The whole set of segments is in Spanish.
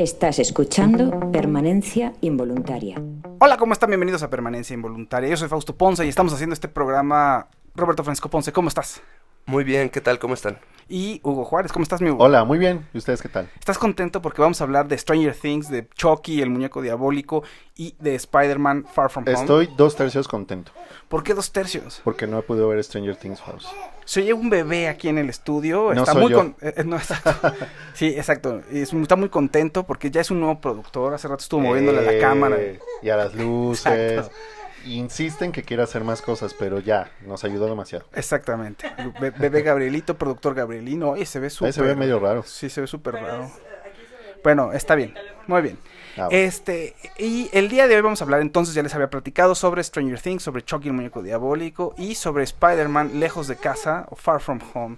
Estás escuchando Permanencia Involuntaria. Hola, ¿cómo están? Bienvenidos a Permanencia Involuntaria. Yo soy Fausto Ponce y estamos haciendo este programa. Roberto Francisco Ponce, ¿cómo estás? Muy bien, ¿qué tal? ¿Cómo están? y Hugo Juárez. ¿Cómo estás, mi Hugo? Hola, muy bien. ¿Y ustedes qué tal? ¿Estás contento porque vamos a hablar de Stranger Things, de Chucky, el muñeco diabólico y de Spider-Man Far From Home? Estoy dos tercios contento. ¿Por qué dos tercios? Porque no he podido ver Stranger Things House. Se oye un bebé aquí en el estudio. está muy eh, eh, sí, exacto. Está muy contento porque ya es un nuevo productor. Hace rato estuvo moviéndole a la eh, cámara. Y a las luces insisten que quiera hacer más cosas, pero ya, nos ayudó demasiado. Exactamente. bebé Gabrielito, productor Gabrielino, y se ve súper... se ve medio raro. Sí, se ve súper raro. Eh, bueno, está bien, muy bien. Ah, este, y el día de hoy vamos a hablar entonces, ya les había platicado sobre Stranger Things, sobre Chucky el muñeco diabólico y sobre Spider-Man lejos de casa o Far From Home.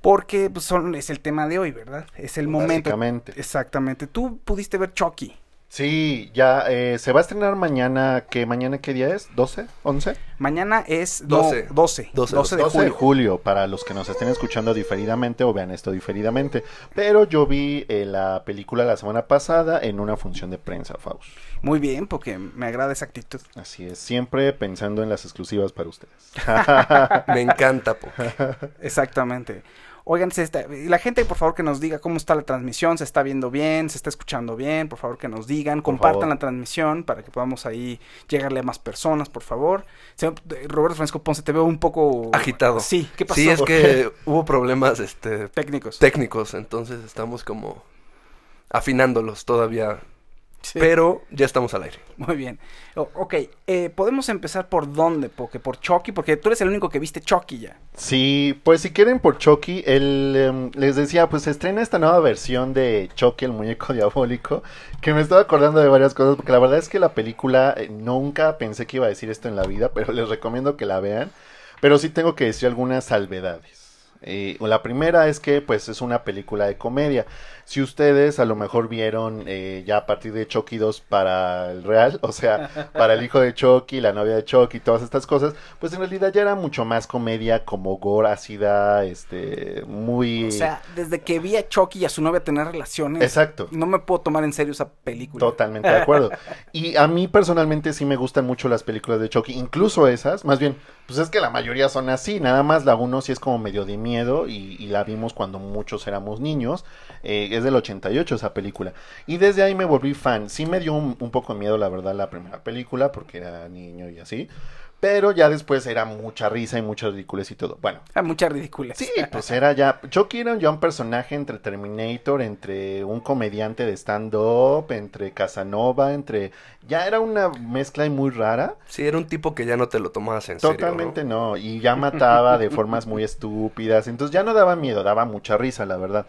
Porque pues, son, es el tema de hoy, ¿verdad? Es el momento. Exactamente. Tú pudiste ver Chucky. Sí, ya eh, se va a estrenar mañana, que mañana qué día es? ¿12? ¿11? Mañana es 12. 12. 12, de, julio. para los que nos estén escuchando diferidamente o vean esto diferidamente. Pero yo vi eh, la película la semana pasada en una función de prensa, Faust. Muy bien, porque me agrada esa actitud. Así es, siempre pensando en las exclusivas para ustedes. me encanta, Exactamente. Oigan, la gente, por favor, que nos diga cómo está la transmisión, se está viendo bien, se está escuchando bien, por favor, que nos digan, compartan la transmisión para que podamos ahí llegarle a más personas, por favor. Roberto Francisco Ponce, te veo un poco agitado. Sí, ¿qué pasó? Sí, es que hubo problemas este técnicos. Técnicos, entonces estamos como afinándolos todavía pero ya estamos al aire. Muy bien. ok, eh, podemos empezar por dónde, porque por Chucky, porque tú eres el único que viste Chucky ya. Sí, pues si quieren por Chucky, em, les decía, pues se estrena esta nueva versión de Chucky, el muñeco diabólico, que me estaba acordando de varias cosas, porque la verdad es que la película eh, nunca pensé que iba a decir esto en la vida, pero les recomiendo que la vean. Pero sí tengo que decir algunas salvedades. Eh, la primera es que pues es una película de comedia si ustedes a lo mejor vieron eh, ya a partir de Chucky 2 para el real, o sea, para el hijo de Chucky, la novia de Chucky, todas estas cosas, pues en realidad ya era mucho más comedia como gore ácida, este, muy... O sea, desde que vi a Chucky y a su novia tener relaciones. Exacto. No me puedo tomar en serio esa película. Totalmente de acuerdo. y a mí personalmente sí me gustan mucho las películas de Chucky, incluso esas, más bien, pues es que la mayoría son así, nada más la uno sí es como medio de miedo y, la vimos cuando muchos éramos niños. Eh, es del 88 esa película. Y desde ahí me volví fan. Sí me dio un, poco de miedo, la verdad, la primera película, porque era niño y así. Pero ya después era mucha risa y muchas ridículas y todo. Bueno. a ah, muchas ridículas. Sí, pues era ya. Chucky era ya un personaje entre Terminator, entre un comediante de stand-up, entre Casanova, entre. Ya era una mezcla muy rara. si era un tipo que ya no te lo tomabas en serio. Totalmente no. Y ya mataba de formas muy estúpidas. Entonces ya no daba miedo, daba mucha risa, la verdad.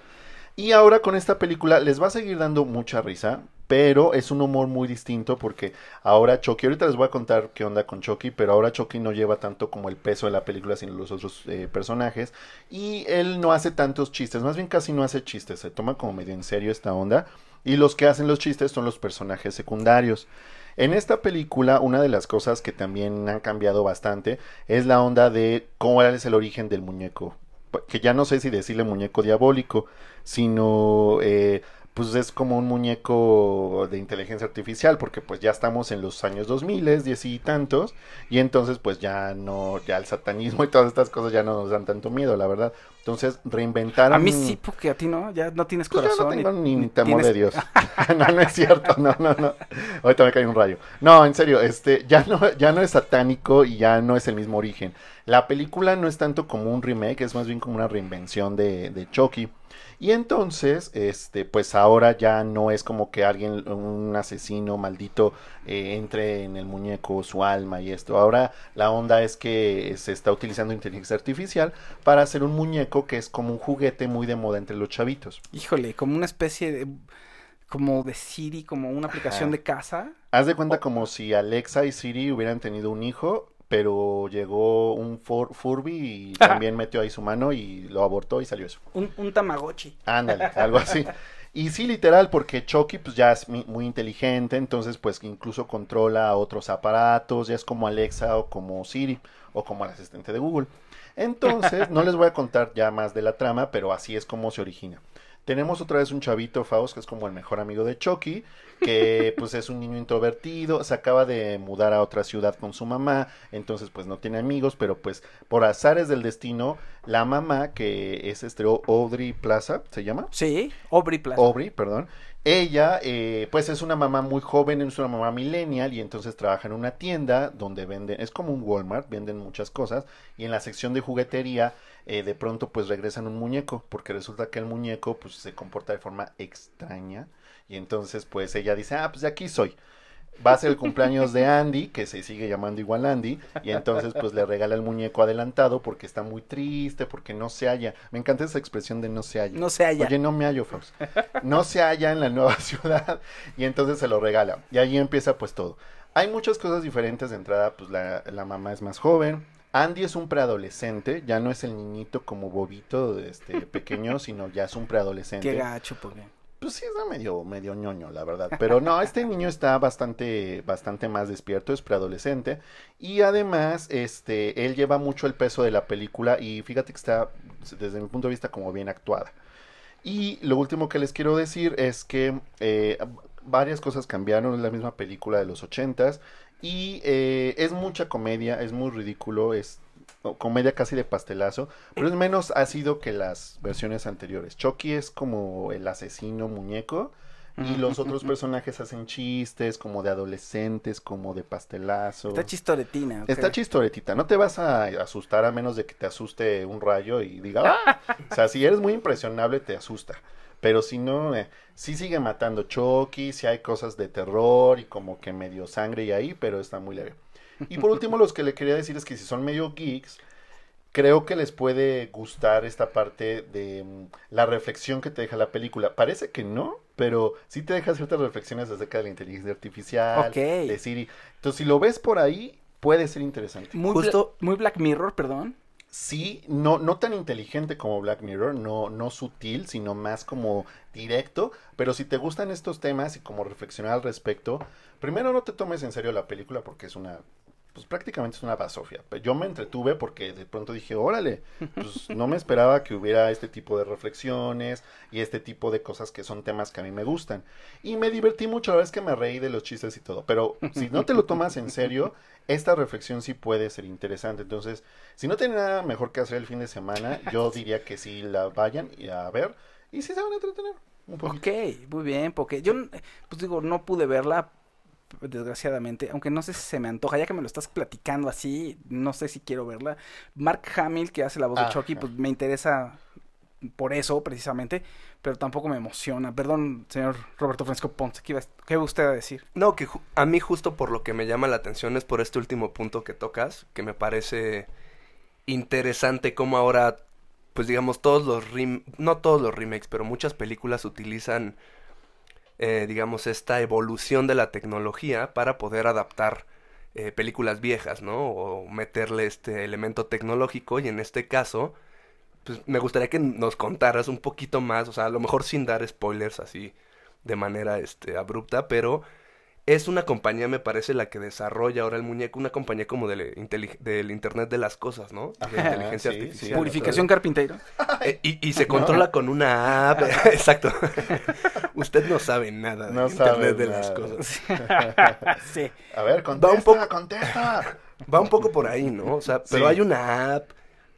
Y ahora con esta película les va a seguir dando mucha risa, pero es un humor muy distinto porque ahora Chucky, ahorita les voy a contar qué onda con Chucky, pero ahora Chucky no lleva tanto como el peso de la película sino los otros eh, personajes y él no hace tantos chistes, más bien casi no hace chistes, se toma como medio en serio esta onda y los que hacen los chistes son los personajes secundarios. En esta película, una de las cosas que también han cambiado bastante es la onda de cómo es el origen del muñeco que ya no sé si decirle muñeco diabólico, sino eh, pues es como un muñeco de inteligencia artificial, porque pues ya estamos en los años 2000, 10 y tantos, y entonces pues ya no, ya el satanismo y todas estas cosas ya no nos dan tanto miedo, la verdad. Entonces reinventaron. A mí sí, porque a ti no, ya no tienes pues corazón. no ni, temor de Dios. no, no es cierto, no, no, no. Ahorita me cae un rayo. No, en serio, este, ya no, ya no es satánico y ya no es el mismo origen. La película no es tanto como un remake, es más bien como una reinvención de, de Chucky. Y entonces, este, pues ahora ya no es como que alguien, un asesino maldito, eh, entre en el muñeco su alma y esto. Ahora la onda es que se está utilizando inteligencia artificial para hacer un muñeco que es como un juguete muy de moda entre los chavitos. Híjole, como una especie de como de Siri, como una aplicación de casa. Haz de cuenta como si Alexa y Siri hubieran tenido un hijo, pero llegó un Furby y también metió ahí su mano y lo abortó y salió eso. Un, un Tamagotchi. Ándale, algo así. Y sí, literal, porque Chucky pues, ya es muy inteligente, entonces pues incluso controla otros aparatos, ya es como Alexa o como Siri o como el asistente de Google. Entonces, no les voy a contar ya más de la trama, pero así es como se origina. Tenemos otra vez un chavito, Faust, que es como el mejor amigo de Chucky, que pues es un niño introvertido, se acaba de mudar a otra ciudad con su mamá, entonces pues no tiene amigos, pero pues por azares del destino, la mamá, que es este Audrey Plaza, ¿se llama? Sí, Audrey Plaza. Audrey, perdón, ella, eh, pues es una mamá muy joven, es una mamá millennial y entonces trabaja en una tienda donde venden, es como un Walmart, venden muchas cosas y en la sección de juguetería eh, de pronto pues regresan un muñeco porque resulta que el muñeco pues se comporta de forma extraña y entonces pues ella dice, ah, pues de aquí soy va a ser el cumpleaños de Andy, que se sigue llamando igual Andy, y entonces pues le regala el muñeco adelantado porque está muy triste, porque no se halla. Me encanta esa expresión de no se halla. No se halla. Oye, no me hallo, Fox No se halla en la nueva ciudad y entonces se lo regala. Y ahí empieza pues todo. Hay muchas cosas diferentes de entrada, pues la, mamá es más joven, Andy es un preadolescente, ya no es el niñito como bobito este, pequeño, sino ya es un preadolescente. Qué gacho, bien pues sí es medio, medio ñoño, la verdad. Pero no, este niño está bastante, bastante más despierto, es preadolescente. Y además, este, él lleva mucho el peso de la película y fíjate que está, desde mi punto de vista, como bien actuada. Y lo último que les quiero decir es que eh, varias cosas cambiaron, es la misma película de los ochentas. Y eh, es mucha comedia, es muy ridículo, es comedia casi de pastelazo, pero es menos ácido que las versiones anteriores. Chucky es como el asesino muñeco y los otros personajes hacen chistes como de adolescentes, como de pastelazo. Está chistoretina. Está chistoretita, no te vas a asustar a menos de que te asuste un rayo y diga, ¡Ah! o sea, si eres muy impresionable te asusta. Pero si no, eh, si sigue matando Chucky, si hay cosas de terror y como que medio sangre y ahí, pero está muy leve. Y por último, los que le quería decir es que si son medio geeks, creo que les puede gustar esta parte de mm, la reflexión que te deja la película. Parece que no, pero sí te deja ciertas reflexiones acerca de la inteligencia artificial, de Siri. Entonces, si lo ves por ahí, puede ser interesante. Muy, Justo, muy Black Mirror, perdón. Sí, no, no tan inteligente como Black Mirror, no, no sutil, sino más como directo. Pero si te gustan estos temas y como reflexionar al respecto, primero no te tomes en serio la película porque es una pues, prácticamente es una basofia. Yo me entretuve porque de pronto dije, órale, pues no me esperaba que hubiera este tipo de reflexiones y este tipo de cosas que son temas que a mí me gustan. Y me divertí mucho, la verdad es que me reí de los chistes y todo. Pero si no te lo tomas en serio, esta reflexión sí puede ser interesante. Entonces, si no tienen nada mejor que hacer el fin de semana, yo diría que sí la vayan a ver y sí se van a entretener. ok, muy bien, porque yo, pues digo, no pude verla desgraciadamente, aunque no sé si se me antoja, ya que me lo estás platicando así, no sé si quiero verla. Mark Hamill, que hace la voz de ah, Chucky, pues me interesa por eso precisamente, pero tampoco me emociona. Perdón, señor Roberto Francisco Ponce, ¿qué, va usted a decir? No, que a mí justo por lo que me llama la atención es por este último punto que tocas, que me parece interesante cómo ahora, pues digamos, todos los, no todos los remakes, pero muchas películas utilizan eh, digamos, esta evolución de la tecnología para poder adaptar eh, películas viejas, ¿no? O meterle este elemento tecnológico y en este caso, pues me gustaría que nos contaras un poquito más, o sea, a lo mejor sin dar spoilers así de manera este, abrupta, pero es una compañía, me parece, la que desarrolla ahora el muñeco, una compañía como del, eh, Internet de las Cosas, ¿no? De inteligencia artificial. Purificación carpintero eh, y, y, se controla con una app. Exacto. Usted no sabe nada de Internet de las Cosas. sí. A ver, contesta, contesta. Va un poco por ahí, ¿no? O sea, pero hay una app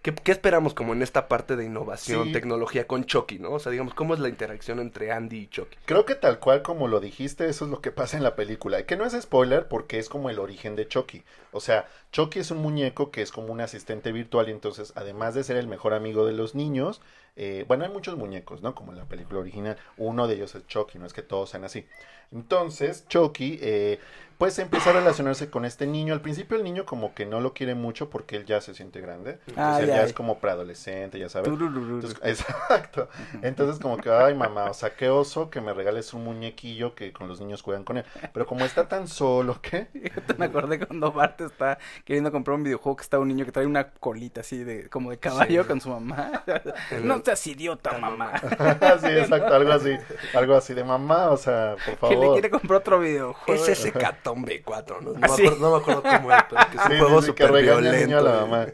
¿Qué, ¿Qué, esperamos como en esta parte de innovación, tecnología con Chucky, no? O sea, digamos, ¿cómo es la interacción entre Andy y Chucky? Creo que tal cual como lo dijiste, eso es lo que pasa en la película. Que no es spoiler porque es como el origen de Chucky. O sea, Chucky es un muñeco que es como un asistente virtual y entonces, además de ser el mejor amigo de los niños, eh, bueno, hay muchos muñecos, ¿no? Como en la película original. Uno de ellos es Chucky, no es que todos sean así. Entonces, Chucky, eh, pues empieza a relacionarse con este niño. Al principio el niño como que no lo quiere mucho porque él ya se siente grande. ya es como preadolescente, ya sabes. exacto. Entonces como que, ay mamá, o sea, qué oso que me regales un muñequillo que con los niños juegan con él. Pero como está tan solo, ¿qué? Yo me acordé cuando Bart está queriendo comprar un videojuego que está un niño que trae una colita así de como de caballo con su mamá. no, no idiota, mamá. sí, exacto, algo así. Algo así de mamá, o sea, por favor. ¿Quién le quiere comprar otro videojuego. Es ese Catón B4, ¿no? No, no Me ah, acuerdo, no, me acuerdo, cómo es, pero que es un juego súper violento. A la mamá.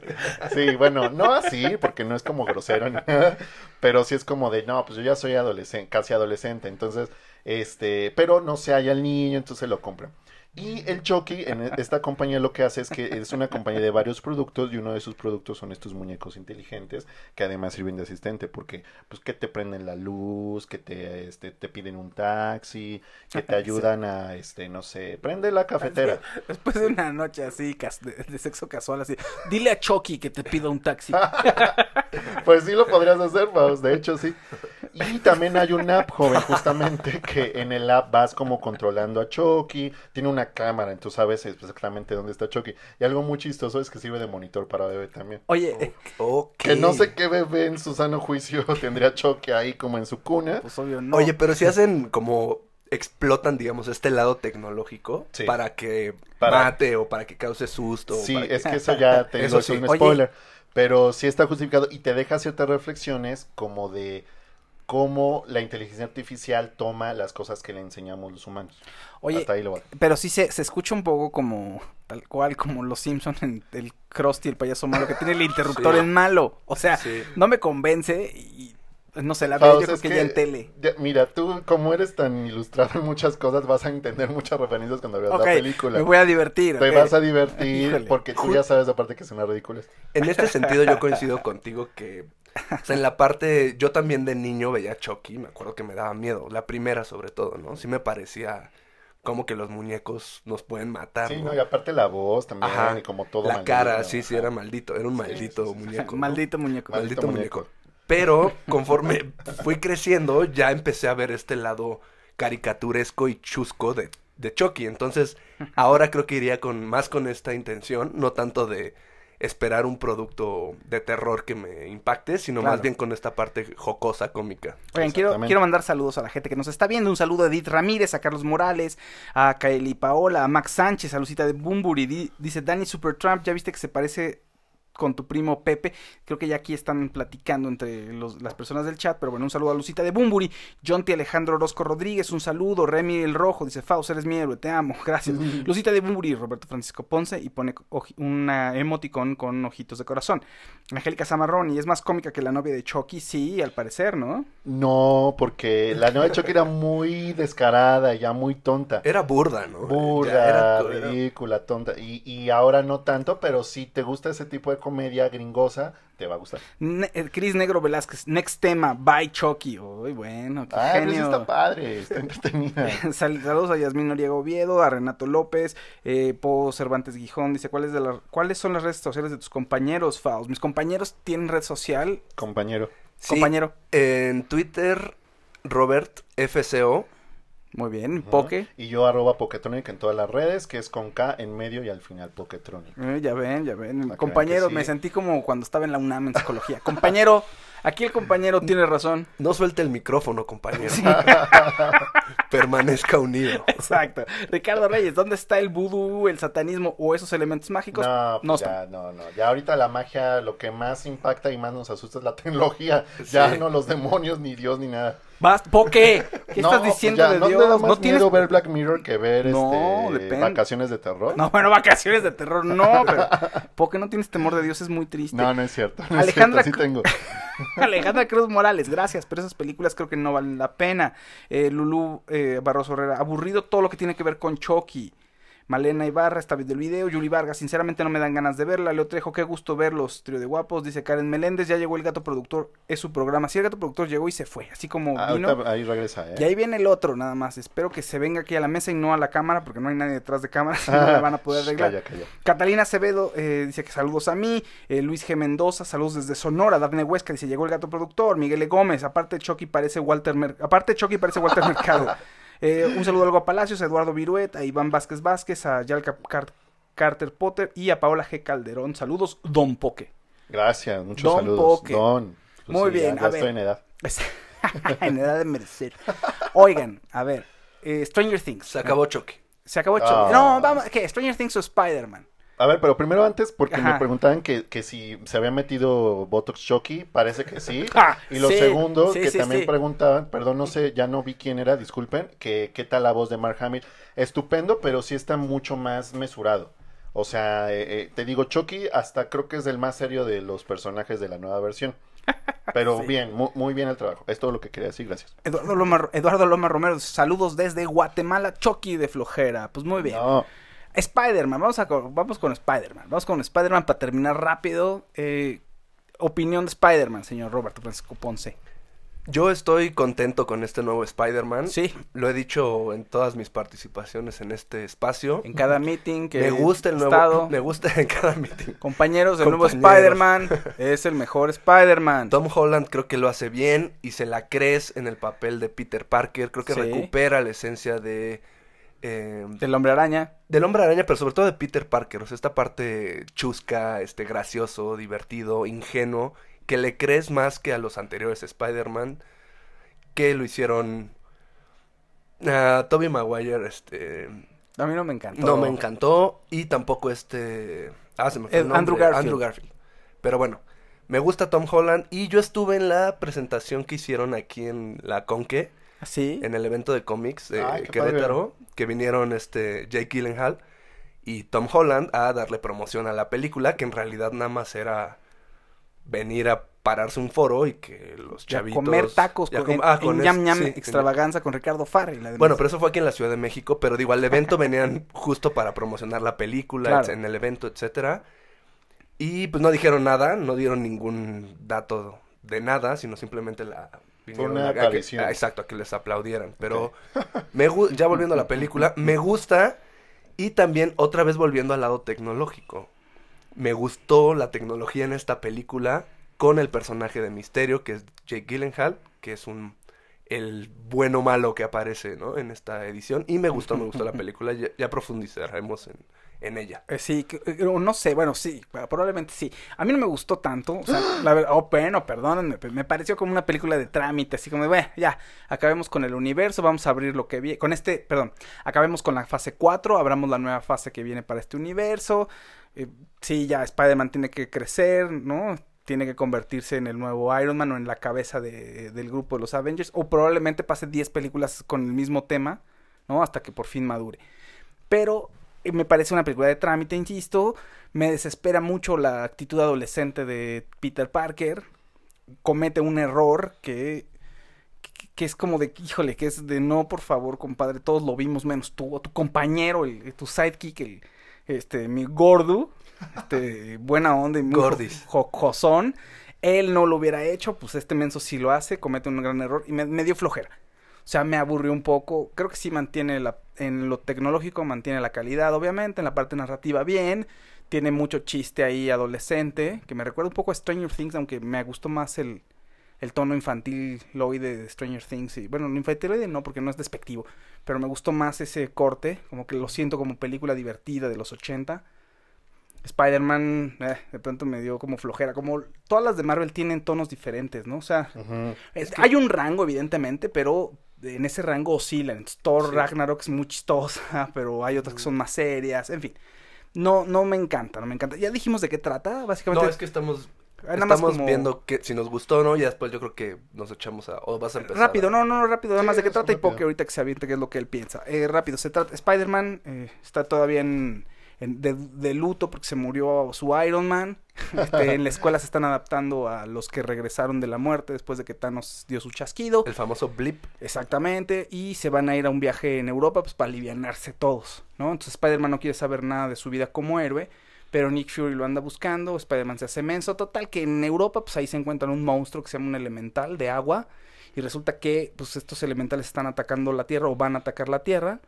Sí, bueno, no así, porque no es como grosero pero sí es como de, no, pues yo ya soy adolescente, casi adolescente, entonces, este, pero no se halla el niño, entonces lo compran. Y el Chucky, en e-, esta compañía lo que hace es que es una compañía de varios productos y uno de sus productos son estos muñecos inteligentes que además sirven de asistente porque pues que te prenden la luz, que te, este, te piden un taxi, que te ayudan a, este, no sé, prende la cafetera. Después de una noche así de, sexo casual así, dile a Chucky que te pida un taxi. pues sí lo podrías hacer, vamos de hecho sí. Y también hay un app, joven, justamente, que en el app vas como controlando a Chucky, tiene una cámara, entonces sabes exactamente dónde está Chucky. Y algo muy chistoso es que sirve de monitor para bebé también. Oye, oh, eh, que no sé qué bebé en su sano juicio tendría Chucky ahí como en su cuna. Pues obvio no. Oye, pero si hacen como explotan, digamos, este lado tecnológico para que mate o para que cause susto. Sí, es que... eso ya te es un spoiler. Pero sí está justificado y te deja ciertas reflexiones como de cómo la inteligencia artificial toma las cosas que le enseñamos los humanos. Oye, pero sí se, escucha un poco como, tal cual, como los Simpsons en el Krusty, el payaso malo, que tiene el interruptor en malo. O sea, no me convence y no sé, la ah, veo yo que, ya en tele. mira, tú como eres tan ilustrado en muchas cosas, vas a entender muchas referencias cuando veas la película. Me voy a divertir. Te vas a divertir porque tú ya sabes aparte que son ridículas. En este sentido yo coincido contigo que, en la parte, yo también de niño veía Chucky, me acuerdo que me daba miedo, la primera sobre todo, ¿no? Sí me parecía como que los muñecos nos pueden matar. Sí, ¿no? y aparte la voz también, como todo. La cara, sí, sí, era maldito, era un maldito muñeco. Maldito muñeco. Maldito, muñeco. Pero conforme fui creciendo, ya empecé a ver este lado caricaturesco y chusco de, de Chucky. Entonces, ahora creo que iría con, más con esta intención, no tanto de esperar un producto de terror que me impacte, sino más bien con esta parte jocosa, cómica. Oigan, quiero, quiero mandar saludos a la gente que nos está viendo. Un saludo a Edith Ramírez, a Carlos Morales, a Kaeli Paola, a Max Sánchez, a Lucita de Bumburi. dice Danny Supertramp, ¿ya viste que se parece con tu primo Pepe. Creo que ya aquí están platicando entre las personas del chat, pero bueno, un saludo a Lucita de Bumburi, t. Alejandro Orozco Rodríguez, un saludo, Remy el Rojo, dice Fausto eres mi héroe, te amo, gracias. Lucita de Bumburi, Roberto Francisco Ponce, y pone una emoticón con ojitos de corazón. Angélica y es más cómica que la novia de Chucky, sí, al parecer, ¿no? No, porque la novia de Chucky era muy descarada, ya muy tonta. Era burda, ¿no? Burda, era, ridícula, tonta. Y, y ahora no tanto, pero si te gusta ese tipo de comedia gringosa, te va a gustar. Eh, Cris Negro Velázquez, next tema, bye Chucky. Uy, bueno, qué ah, pues genio. está padre, está entretenida. Saludos a Yasmín Noriega Oviedo, a Renato López, eh, Po Cervantes Guijón. Dice, ¿cuáles, ¿cuáles son las redes sociales de tus compañeros, Faos. ¿Mis compañeros tienen red social? Compañero. compañero. En Twitter, Robert FCO. Muy bien, Poque. Y yo arroba Poketronic en todas las redes, que es con K en medio y al final Poketronic. Eh, ya ven, ya ven. compañero, me sentí como cuando estaba en la UNAM en psicología. compañero, aquí el compañero tiene razón. No suelte el micrófono, compañero. Permanezca unido. Exacto. Ricardo Reyes, ¿dónde está el vudú, el satanismo o esos elementos mágicos? No, pues no, ya, no, no. Ya ahorita la magia, lo que más impacta y más nos asusta es la tecnología. Ya no los demonios, ni Dios, ni nada. ¿vas ¿por qué? ¿Qué estás pues diciendo ya, de no Dios? Te da más no tienes miedo ver Black Mirror que ver este, vacaciones de terror. No, bueno, vacaciones de terror no, pero qué no tienes temor de Dios es muy triste. No, no es cierto. Alejandra, sí tengo. Alejandra Cruz Morales, gracias, pero esas películas creo que no valen la pena. Eh, Lulú eh, Barroso Herrera, aburrido todo lo que tiene que ver con Chucky. Malena Ibarra está viendo el video. Yuri Vargas, sinceramente no me dan ganas de verla. Leo Trejo, qué gusto verlos. Trío de guapos. Dice Karen Meléndez, ya llegó el gato productor. Es su programa. Sí, el gato productor llegó y se fue. Así como ah, vino. Ahí regresa, ¿eh? Y ahí viene el otro, nada más. Espero que se venga aquí a la mesa y no a la cámara, porque no hay nadie detrás de cámara. no la ah, van a poder arreglar. Catalina Acevedo eh, dice que saludos a mí. Eh, Luis G. Mendoza, saludos desde Sonora. Dafne Huesca dice: llegó el gato productor. Miguel e. Gómez, aparte Chucky parece Walter Mer Aparte Chucky parece Walter Mercado. Eh, un saludo a Palacios, a Eduardo Viruet, a Iván Vázquez Vázquez, a Yalca Carter Potter y a Paola G. Calderón. Saludos, Don Poque. Gracias, muchos saludos. Don. Muy pues bien, ya, a estoy ver. en edad. en edad de merecer. Oigan, a ver, eh, Stranger Things. Se acabó Choque. Se acabó Choque. Ah. No, vamos, ¿qué? Stranger Things o Spider-Man. A ver, pero primero antes, porque me preguntaban que, que, si se había metido Botox Chucky, parece que sí. Ah, y lo segundo, que también preguntaban, perdón, no sé, ya no vi quién era, disculpen, que qué tal la voz de Mark Hamill. Estupendo, pero sí está mucho más mesurado. O sea, eh, eh, te digo, Chucky hasta creo que es el más serio de los personajes de la nueva versión. Pero bien, muy, bien el trabajo. Es todo lo que quería decir, gracias. Eduardo Loma, Eduardo Loma Romero, saludos desde Guatemala, Chucky de Flojera. Pues muy bien. Spider-Man, vamos, vamos con Spider-Man. Vamos con Spider-Man para terminar rápido. Eh, opinión de Spider-Man, señor Roberto Francisco Ponce. Yo estoy contento con este nuevo Spider-Man. Sí. Lo he dicho en todas mis participaciones en este espacio. En cada meeting que me gusta el nuevo, Me gusta en cada meeting. Compañeros, el nuevo Spider-Man es el mejor Spider-Man. Tom Holland creo que lo hace bien y se la crees en el papel de Peter Parker. Creo que recupera la esencia de Em, del hombre araña. Del hombre araña, pero sobre todo de Peter Parker. O sea, esta parte chusca, este, gracioso, divertido, ingenuo, que le crees más que a los anteriores Spider-Man, que lo hicieron... a ah, Toby Maguire, este... A mí no me encantó. No me encantó y tampoco este... Ah, eh, Andrew Garfield. Pero bueno, me gusta Tom Holland y yo estuve en la presentación que hicieron aquí en la Conque en el evento de cómics que Ay, ah, Querétaro, que vinieron este Jake Gyllenhaal y Tom Holland a darle promoción a la película, que en realidad nada más era venir a pararse un foro y que los chavitos... comer tacos ah, con, en, Extravaganza con Ricardo Farrell. Bueno, pero eso fue aquí en la Ciudad de México, pero digo, al evento venían justo para promocionar la película, en el evento, etcétera. Y pues no dijeron nada, no dieron ningún dato de nada, sino simplemente la Ah, exacto, a que les aplaudieran. Pero ya volviendo a la película, me gusta y también otra vez volviendo al lado tecnológico. Me gustó la tecnología en esta película con el personaje de Misterio, que es Jake Gyllenhaal, que es un el bueno malo que aparece, ¿no? En esta edición. Y me gustó, me gustó la película. ya profundizaremos en, en ella. Eh, sí, eh, no sé, bueno, sí, probablemente sí. A mí no me gustó tanto, o sea, la verdad, oh, bueno, perdónenme, pues, me pareció como una película de trámite, así como, bueno, ya, acabemos con el universo, vamos a abrir lo que viene, con este, perdón, acabemos con la fase 4, abramos la nueva fase que viene para este universo, eh, sí, ya, Spider-Man tiene que crecer, ¿no? tiene que convertirse en el nuevo Iron Man o en la cabeza del grupo de los Avengers. O probablemente pase 10 películas con el mismo tema, ¿no? Hasta que por fin madure. Pero eh, me parece una película de trámite, insisto. Me desespera mucho la actitud adolescente de Peter Parker. Comete un error que, que, es como de, híjole, que es de no, por favor, compadre, todos lo vimos menos tú, o tu compañero, el, tu sidekick, este, mi gordo, este, buena onda y muy Él no lo hubiera hecho, pues este menso sí lo hace, comete un gran error y medio me dio flojera. O sea, me aburrió un poco. Creo que sí mantiene la, en lo tecnológico, mantiene la calidad, obviamente, en la parte narrativa bien. Tiene mucho chiste ahí adolescente, que me recuerda un poco a Stranger Things, aunque me gustó más el, el tono infantil loide de Stranger Things. Y, bueno, infantil no, porque no es despectivo, pero me gustó más ese corte, como que lo siento como película divertida de los 80. Spider-Man, eh, de pronto me dio como flojera. Como todas las de Marvel tienen tonos diferentes, ¿no? O sea, hay un rango, evidentemente, pero en ese rango oscilan. Thor Ragnarok es muy chistosa, pero hay otras que son más serias, en fin. No, no me encanta, no me encanta. Ya dijimos de qué trata, básicamente. No, es que estamos ah, Estamos viendo que, si nos gustó o no, y después yo creo que nos echamos a. O vas a empezar. Rápido, no no, no, rápido. Además de qué trata y porque ahorita que se aviente, qué es lo que él piensa. Eh, rápido, se trata. Spider-Man eh, está todavía en de, luto porque se murió su Iron Man. Este, en la escuela se están adaptando a los que regresaron de la muerte después de que Thanos dio su chasquido. El famoso blip. Exactamente. Y se van a ir a un viaje en Europa pues, para alivianarse todos, ¿no? Entonces Spider-Man no quiere saber nada de su vida como héroe. Pero Nick Fury lo anda buscando, Spider-Man se hace menso. Total, que en Europa, pues ahí se encuentran un monstruo que se llama un elemental de agua. Y resulta que, pues estos elementales están atacando la Tierra o van a atacar la Tierra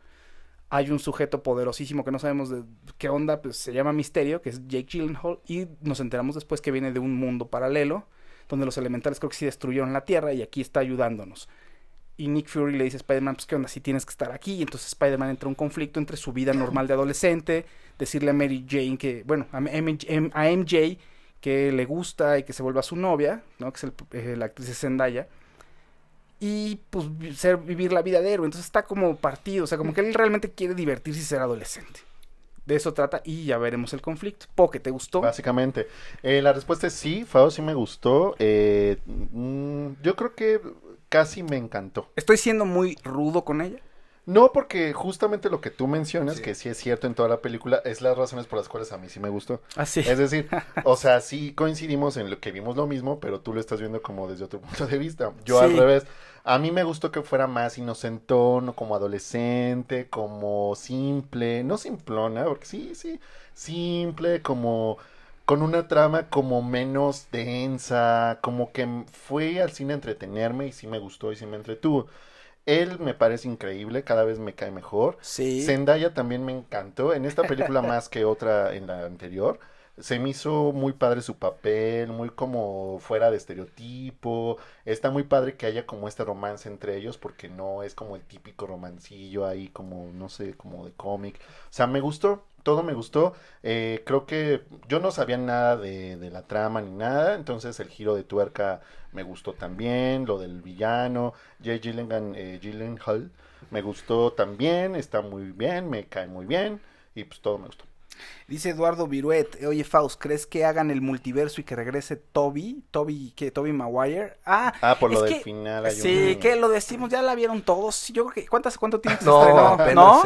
hay un sujeto poderosísimo que no sabemos de qué onda, pues se llama Misterio, que es Jake Gyllenhaal, y nos enteramos después que viene de un mundo paralelo, donde los elementales creo que sí destruyeron la Tierra y aquí está ayudándonos. Y Nick Fury le dice a Spider-Man, pues qué onda, si tienes que estar aquí. Y entonces Spider-Man entra en un conflicto entre su vida normal de adolescente, decirle a Mary Jane que, bueno, a, MJ que le gusta y que se vuelva su novia, ¿no? Que es eh, la actriz de Zendaya y pues ser, vivir la vida de héroe. Entonces está como partido, o sea, como que él realmente quiere divertirse y ser adolescente. De eso trata y ya veremos el conflicto. porque ¿te gustó? Básicamente. Eh, la respuesta es sí, Fao sí me gustó. Eh, mm, yo creo que casi me encantó. ¿Estoy siendo muy rudo con ella? No, porque justamente lo que tú mencionas, que sí es cierto en toda la película, es las razones por las cuales a mí sí me gustó. Así. Ah, es decir, o sea, sí coincidimos en lo que vimos lo mismo, pero tú lo estás viendo como desde otro punto de vista. Yo al revés. A mí me gustó que fuera más inocentón, como adolescente, como simple, no simplona, ¿eh? porque sí, sí, simple, como con una trama como menos densa, como que fue al cine a entretenerme y sí me gustó y sí me entretuvo. Él me parece increíble, cada vez me cae mejor. Sí. Zendaya también me encantó, en esta película más que otra en la anterior se me hizo muy padre su papel, muy como fuera de estereotipo. Está muy padre que haya como este romance entre ellos, porque no es como el típico romancillo ahí, como, no sé, como de cómic. O sea, me gustó, todo me gustó. Eh, creo que yo no sabía nada de, de, la trama ni nada, entonces el giro de tuerca me gustó también, lo del villano, Jay Gillengan, eh, me gustó también, está muy bien, me cae muy bien, y pues todo me gustó. Dice Eduardo Viruet, oye Faust, ¿crees que hagan el multiverso y que regrese Toby? Toby, que Toby Maguire. Ah, ah por lo del final. sí, que lo decimos, ya la vieron todos. Yo que, ¿cuántas, ¿cuánto tiempo se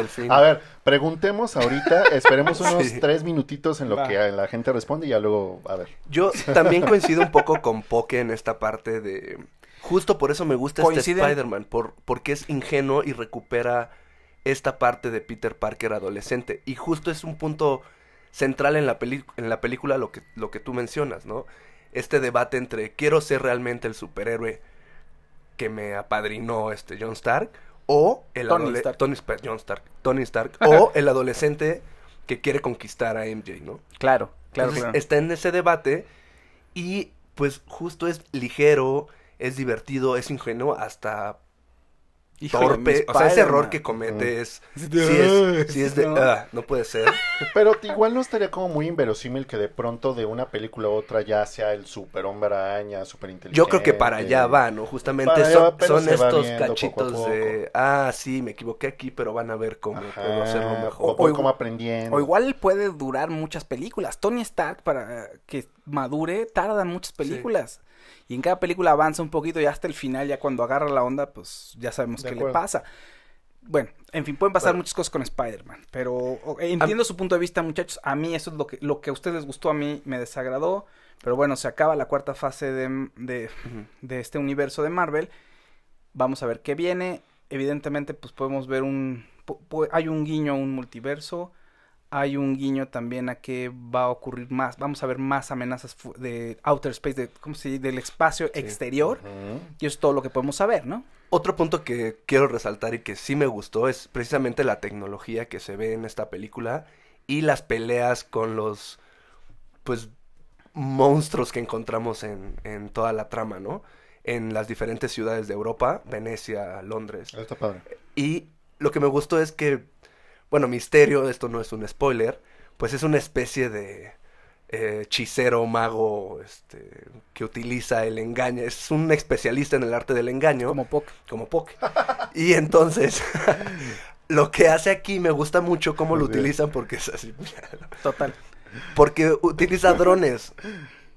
estrenó? A ver, preguntemos ahorita, esperemos unos tres minutitos en lo que la gente responde y ya luego, a ver. Yo también coincido un poco con Poke en esta parte de... Justo por eso me gusta este Spider-Man, por, porque es ingenuo y recupera esta parte de Peter Parker adolescente. Y justo es un punto central en la, en la película lo que, lo que tú mencionas, ¿no? Este debate entre quiero ser realmente el superhéroe que me apadrinó este John Stark o el Stark, o el adolescente que quiere conquistar a MJ, ¿no? Claro, claro, claro. Está en ese debate y pues justo es ligero, es divertido, es ingenuo hasta Híjole, torpe. O sea, ese error que comete es. Si es, de. Ah, no puede ser. Pero igual no estaría como muy inverosímil que de pronto de una película a otra ya sea el super hombre araña, super inteligente. Yo creo que para allá va, ¿no? Justamente son, estos cachitos de. Ah, sí, me equivoqué aquí, pero van a ver cómo, hacerlo mejor. O, cómo aprendiendo. O igual puede durar muchas películas. Tony Stark, para que madure, tardan muchas películas. Y en cada película avanza un poquito y hasta el final, ya cuando agarra la onda, pues ya sabemos que le pasa. Bueno, en fin, pueden pasar muchas cosas con Spider-Man, pero entiendo su punto de vista, muchachos. A mí eso es lo que, lo que a ustedes les gustó, a mí me desagradó. Pero bueno, se acaba la cuarta fase de, de este universo de Marvel. Vamos a ver qué viene. Evidentemente, pues podemos ver un... Hay un guiño a un multiverso hay un guiño también a que va a ocurrir más, vamos a ver más amenazas de outer space, de, ¿cómo del espacio exterior, y es todo lo que podemos saber, ¿no? Otro punto que quiero resaltar y que sí me gustó es precisamente la tecnología que se ve en esta película y las peleas con los, pues, monstruos que encontramos en, en toda la trama, ¿no? En las diferentes ciudades de Europa, Venecia, Londres. Está padre. Y lo que me gustó es que bueno, misterio, esto no es un spoiler, pues es una especie de eh, hechicero, mago, este, que utiliza el engaño, es un especialista en el arte del engaño. Como Poc. Como Poc. y entonces, lo que hace aquí me gusta mucho cómo lo utilizan porque es así. Total. Porque utiliza drones.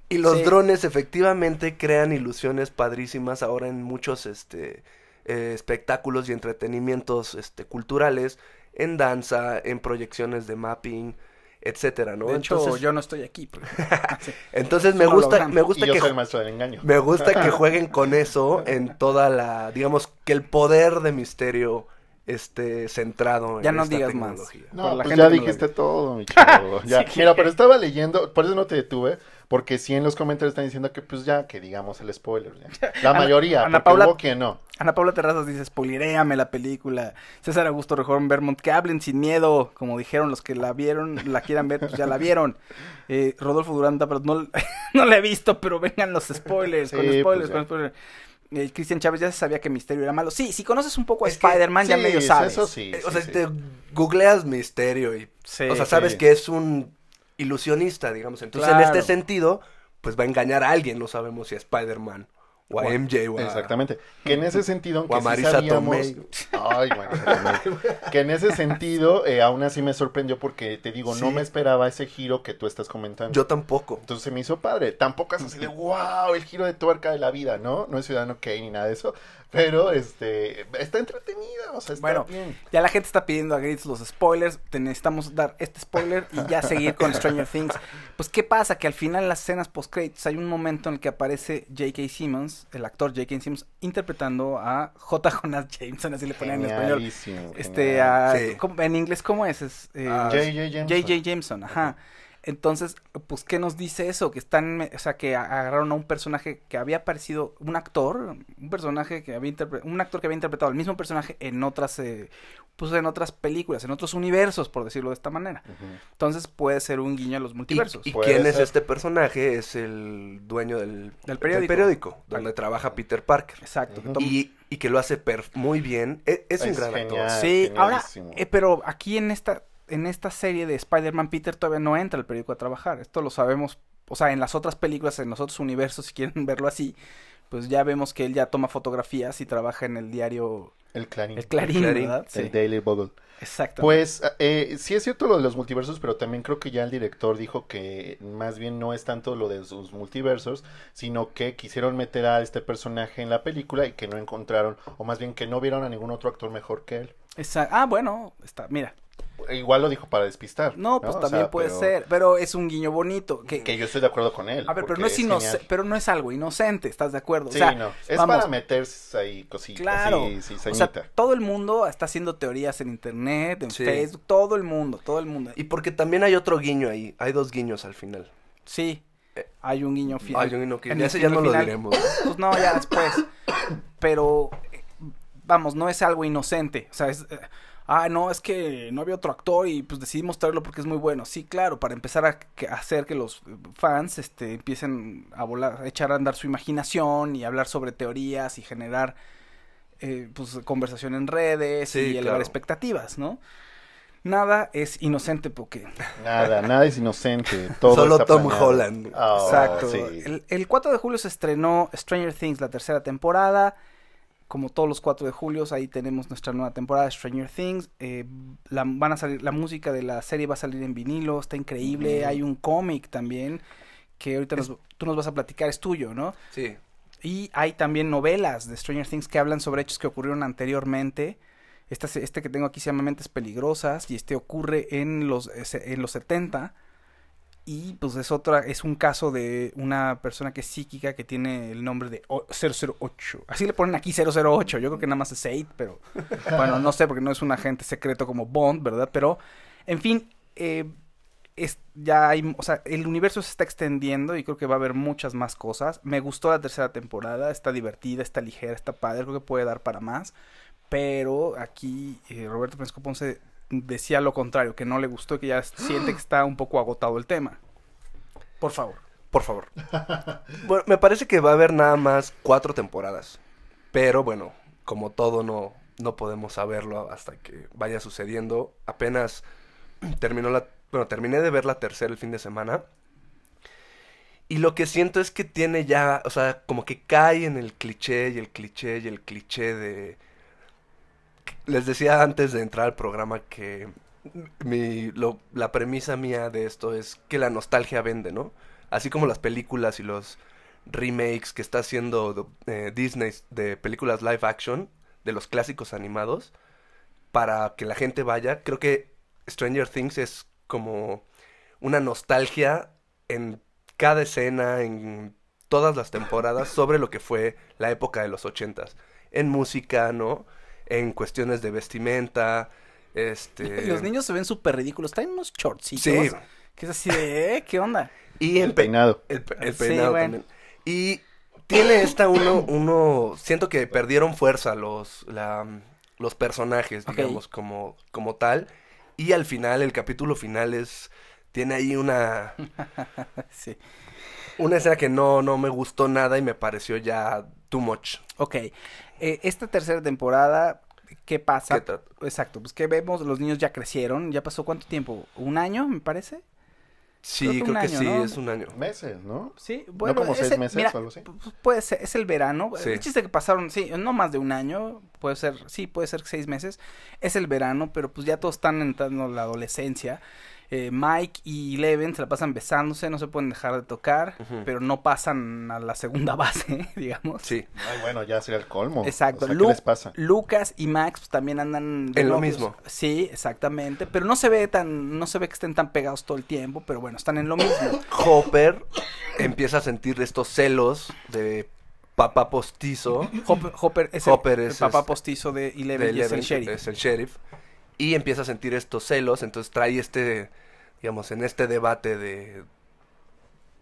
Y los drones efectivamente crean ilusiones padrísimas ahora en muchos este, eh, espectáculos y entretenimientos este, culturales en danza, en proyecciones de mapping, etcétera, ¿no? De hecho, yo no estoy aquí. Ah, Entonces me gusta, me gusta, y yo que, maestro del engaño. me gusta que jueguen con eso en toda la, digamos, que el poder de misterio esté centrado ya en no digas más. No, pues ya dijiste todo, mi chavo. Mira, pero estaba leyendo, por eso no te detuve porque sí en los comentarios están diciendo que pues ya, que digamos el spoiler. La mayoría, Ana Paula, no. Ana Paula Terrazas dice, spoileréame la película. César Augusto Rejón Vermont, que hablen sin miedo. Como dijeron, los que la vieron, la quieran ver, pues ya la vieron. Eh, Rodolfo Duranda, pero no, no la he visto, pero vengan los spoilers, con pues, spoilers, con spoilers. Eh, Cristian Chávez ya sabía que Misterio era malo. Sí, si conoces un poco a Spider-Man, ya medio sabes. Eso sí, eh, o sea, te googleas Misterio y. o sea, sabes que es un ilusionista, digamos. Entonces, en este sentido, pues va a engañar a alguien, no sabemos si a Spider-Man o a MJ o Exactamente. Que en ese sentido, o a Marisa que en ese sentido, eh, aún así me sorprendió porque te digo, no me esperaba ese giro que tú estás comentando. Yo tampoco. Entonces se me hizo padre. Tampoco es así de wow, el giro de tuerca de la vida, ¿no? No es Ciudadano Kane ni nada de eso. Pero este está entretenida, o sea, bueno, Ya la gente está pidiendo a Grits los spoilers, te necesitamos dar este spoiler y ya seguir con Stranger Things. Pues qué pasa que al final en las escenas post credits hay un momento en el que aparece J.K. Simmons, el actor J.K. Simmons interpretando a J. Jonas Jameson, así le ponen en español. Este en inglés cómo es? Es J.J. Ah, Jameson. Jameson, ajá. Entonces, pues, ¿qué nos dice eso? Que están, o sea, que agarraron a un personaje que había aparecido, un actor, un personaje que había un actor que había interpretado el mismo personaje en otras, eh, pues, en otras películas, en otros universos, por decirlo de esta manera. Entonces, puede ser un guiño a los multiversos. ¿Y, quién es este personaje? Es el dueño del, periódico, donde trabaja Peter Parker. Exacto. y, y, que lo hace muy bien. E, es, un gran actor. Sí, ahora, eh, pero aquí en esta en esta serie de Spider-Man, Peter todavía no entra al periódico a trabajar. Esto lo sabemos, o sea, en las otras películas, en los otros universos, si quieren verlo así, pues ya vemos que él ya toma fotografías y trabaja en el diario. El Clarín. El Clarín, el, Daily Bugle. Exacto. Pues eh, sí es cierto lo de los multiversos, pero también creo que ya el director dijo que más bien no es tanto lo de sus multiversos, sino que quisieron meter a este personaje en la película y que no encontraron, o más bien que no vieron a ningún otro actor mejor que él. Exacto. Ah, bueno, está, mira, igual lo dijo para despistar. No, pues también puede ser, pero es un guiño bonito. Que, yo estoy de acuerdo con él. A ver, pero no es, pero no es algo inocente, ¿estás de acuerdo? sí, no. Es para meterse ahí cositas. Claro. o sea, todo el mundo está haciendo teorías en internet, en Facebook, todo el mundo, todo el mundo. Y porque también hay otro guiño ahí, hay dos guiños al final. Sí. Eh, hay un guiño final. Hay un guiño que ese ya no lo diremos. Pues no, ya después. Pero eh, vamos, no es algo inocente. O sea, es, eh, ah, no, es que no había otro actor y pues decidimos traerlo porque es muy bueno. Sí, claro, para empezar a hacer que los fans este, empiecen a volar, echar a andar su imaginación y hablar sobre teorías y generar eh, pues, conversación en redes y elevar expectativas, ¿no? Nada es inocente porque... Nada, nada es inocente. Solo Tom Holland. Oh, Exacto. El, el 4 de julio se estrenó Stranger Things, la tercera temporada como todos los 4 de julio, ahí tenemos nuestra nueva temporada de Stranger Things. Eh, la, van a salir, la música de la serie va a salir en vinilo, está increíble. Hay un cómic también que ahorita tú nos vas a platicar, es tuyo, ¿no? Sí. Y hay también novelas de Stranger Things que hablan sobre hechos que ocurrieron anteriormente. Este, este que tengo aquí se llama Mentes Peligrosas y este ocurre en los, eh, en los 70 y pues es otra, es un caso de una persona que es psíquica que tiene el nombre de 008. Así le ponen aquí 008. Yo creo que nada más es 8, pero bueno, no sé porque no es un agente secreto como Bond, ¿verdad? Pero, en fin, eh, es, ya hay, o sea, el universo se está extendiendo y creo que va a haber muchas más cosas. Me gustó la tercera temporada, está divertida, está ligera, está padre, creo que puede dar para más. Pero aquí eh, Roberto Pérez Ponce decía lo contrario, que no le gustó, que ya siente que está un poco agotado el tema. Por favor. Por favor. bueno, me parece que va a haber nada más cuatro temporadas. Pero bueno, como todo no, no podemos saberlo hasta que vaya sucediendo. Apenas terminó la... Bueno, terminé de ver la tercera el fin de semana. Y lo que siento es que tiene ya, o sea, como que cae en el cliché y el cliché y el cliché de les decía antes de entrar al programa que mi, la premisa mía de esto es que la nostalgia vende, ¿no? Así como las películas y los remakes que está haciendo eh, Disney de películas live action, de los clásicos animados, para que la gente vaya. Creo que Stranger Things es como una nostalgia en cada escena, en todas las temporadas, sobre lo que fue la época de los ochentas. En música, ¿no? en cuestiones de vestimenta. Este... Los niños se ven súper ridículos. Traen unos shortsitos. Sí. Que es así de, ¿eh? ¿qué onda? Y el, peinado. El, peinado también. Y tiene esta uno, uno, siento que perdieron fuerza los, la, los personajes, digamos, como, como tal. Y al final, el capítulo final es tiene ahí una. sí. Una escena que no, no me gustó nada y me pareció ya too much. Ok. Eh, esta tercera temporada, ¿qué pasa? Exacto, pues que vemos, los niños ya crecieron, ya pasó cuánto tiempo, un año, me parece. Sí, creo que, sí, es un año. Meses, ¿no? Sí, bueno. No como seis meses o algo así. Puede ser, es el verano. Eh, el chiste que pasaron, sí, no más de un año, puede ser, sí, puede ser seis meses. Es el verano, pero pues ya todos están entrando en la adolescencia. Eh, Mike y Leven se la pasan besándose, no se pueden dejar de tocar, pero no pasan a la segunda base, digamos. Sí. bueno, ya sería el colmo. Exacto. Lucas y Max pues, también andan en lo mismo. Sí, exactamente, pero no se ve tan no se ve que estén tan pegados todo el tiempo, pero bueno, están en lo mismo. Hopper empieza a sentir estos celos de papá postizo. Hopper, es, el, papá este, postizo de Eleven, de es, el sheriff. es el sheriff y empieza a sentir estos celos, entonces trae este, digamos, en este debate de...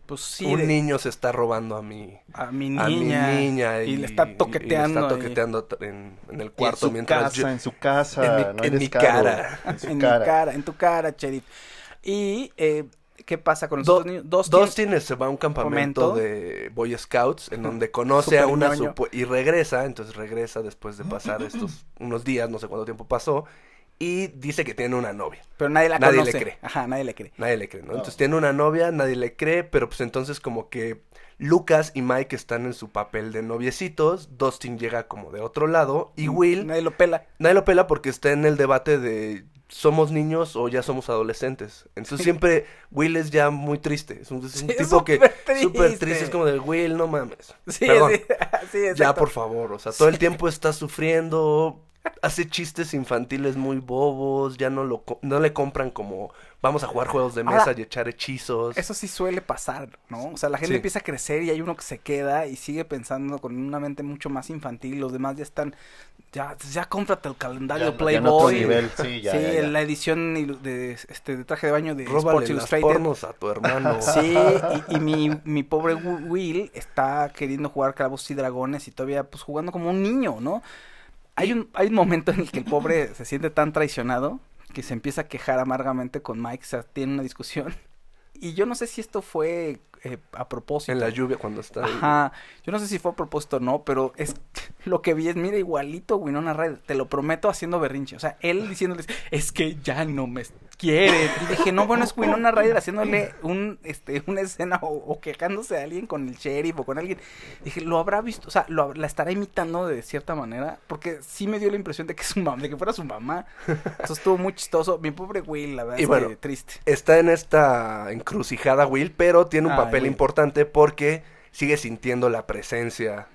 Pues sí, un niño se está robando a mi, a mi niña, y, le está toqueteando, le está toqueteando en, el cuarto en su mientras casa, en su casa, en mi, cara, en, su cara. en tu cara, Cherit. Y eh, ¿Qué pasa con los dos niños? Dustin, se va a un campamento de Boy Scouts en donde conoce a una y regresa, entonces regresa después de pasar estos unos días, no sé cuánto tiempo pasó, y dice que tiene una novia. Pero nadie la nadie Nadie le cree. Ajá, nadie le cree. Nadie le cree, ¿no? Oh. Entonces tiene una novia, nadie le cree, pero pues entonces como que Lucas y Mike están en su papel de noviecitos, Dustin llega como de otro lado y mm, Will... Nadie lo pela. Nadie lo pela porque está en el debate de somos niños o ya somos adolescentes. Entonces siempre Will es ya muy triste. Es un, tipo que triste. súper triste. Es como de Will, no mames. Sí, sí, Ya, por favor. O sea, todo el tiempo está sufriendo hace chistes infantiles muy bobos, ya no lo no le compran como vamos a jugar juegos de mesa y echar hechizos. Eso sí suele pasar, ¿no? O sea, la gente empieza a crecer y hay uno que se queda y sigue pensando con una mente mucho más infantil, los demás ya están ya ya cómprate el calendario Playboy. sí, en la edición de este de traje de baño de Sports Illustrated. a tu hermano. sí, y, mi, mi, pobre Will está queriendo jugar Clavos y Dragones y todavía pues jugando como un niño, ¿no? hay un, hay un momento en el que el pobre se siente tan traicionado que se empieza a quejar amargamente con Mike, o sea, tiene una discusión. Y yo no sé si esto fue eh, a propósito. En la lluvia cuando está. Ajá. Yo no sé si fue a propósito o no, pero es lo que vi es, mira, igualito Winona Red. te lo prometo haciendo berrinche. O sea, él diciéndoles, es que ya no me quiere. dije, no, bueno, es Winona Ryder haciéndole un, este, una escena o, quejándose a alguien con el sheriff o con alguien. Dije, lo habrá visto, o sea, lo, la estará imitando de cierta manera, porque sí me dio la impresión de que, su mamá, de que fuera su mamá. Eso estuvo muy chistoso. Mi pobre Will, la verdad, triste. Está en esta encrucijada Will, pero tiene un ah, papel importante porque sigue sintiendo la presencia